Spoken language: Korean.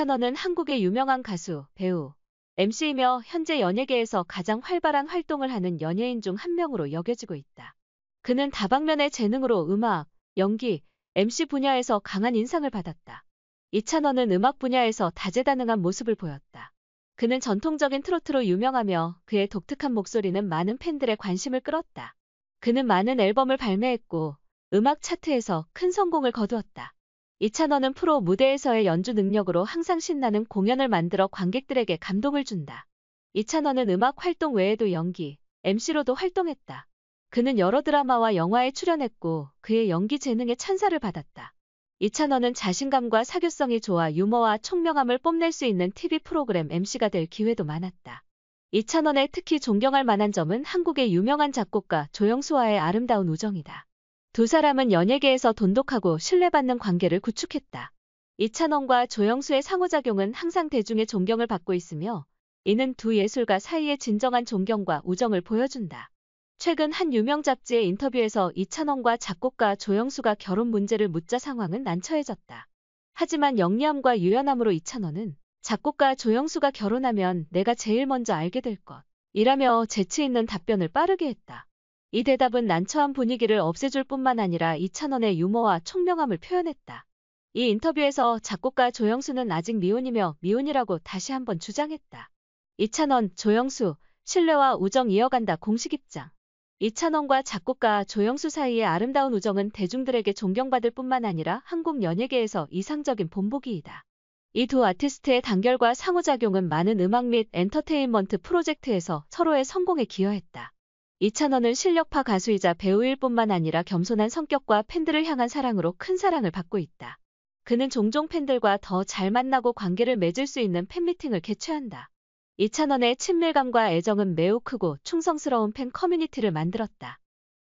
스타너는 한국의 유명한 가수, 배우, MC이며 현재 연예계에서 가장 활발한 활동을 하는 연예인 중 한 명으로 여겨지고 있다. 그는 다방면의 재능으로 음악, 연기, MC 분야에서 강한 인상을 받았다. 이찬원은 음악 분야에서 다재다능한 모습을 보였다. 그는 전통적인 트로트로 유명하며 그의 독특한 목소리는 많은 팬들의 관심을 끌었다. 그는 많은 앨범을 발매했고 음악 차트에서 큰 성공을 거두었다. 이찬원은 프로 무대에서의 연주 능력으로 항상 신나는 공연을 만들어 관객들에게 감동을 준다. 이찬원은 음악 활동 외에도 연기, MC로도 활동했다. 그는 여러 드라마와 영화에 출연했고 그의 연기 재능에 찬사를 받았다. 이찬원은 자신감과 사교성이 좋아 유머와 총명함을 뽐낼 수 있는 TV 프로그램 MC가 될 기회도 많았다. 이찬원의 특히 존경할 만한 점은 한국의 유명한 작곡가 조영수와의 아름다운 우정이다. 두 사람은 연예계에서 돈독하고 신뢰받는 관계를 구축했다. 이찬원과 조영수의 상호작용은 항상 대중의 존경을 받고 있으며 이는 두 예술가 사이의 진정한 존경과 우정을 보여준다. 최근 한 유명 잡지의 인터뷰에서 이찬원과 작곡가 조영수가 결혼 문제를 묻자 상황은 난처해졌다. 하지만 영리함과 유연함으로 이찬원은 작곡가 조영수가 결혼하면 내가 제일 먼저 알게 될 것. 이라며 재치 있는 답변을 빠르게 했다. 이 대답은 난처한 분위기를 없애줄 뿐만 아니라 이찬원의 유머와 총명함을 표현했다. 이 인터뷰에서 작곡가 조영수는 아직 미혼이며 미혼이라고 다시 한번 주장했다. 이찬원, 조영수, 신뢰와 우정 이어간다 공식 입장. 이찬원과 작곡가 조영수 사이의 아름다운 우정은 대중들에게 존경받을 뿐만 아니라 한국 연예계에서 이상적인 본보기이다. 이 두 아티스트의 단결과 상호작용은 많은 음악 및 엔터테인먼트 프로젝트에서 서로의 성공에 기여했다. 이찬원은 실력파 가수이자 배우일 뿐만 아니라 겸손한 성격과 팬들을 향한 사랑으로 큰 사랑을 받고 있다. 그는 종종 팬들과 더 잘 만나고 관계를 맺을 수 있는 팬미팅을 개최한다. 이찬원의 친밀감과 애정은 매우 크고 충성스러운 팬 커뮤니티를 만들었다.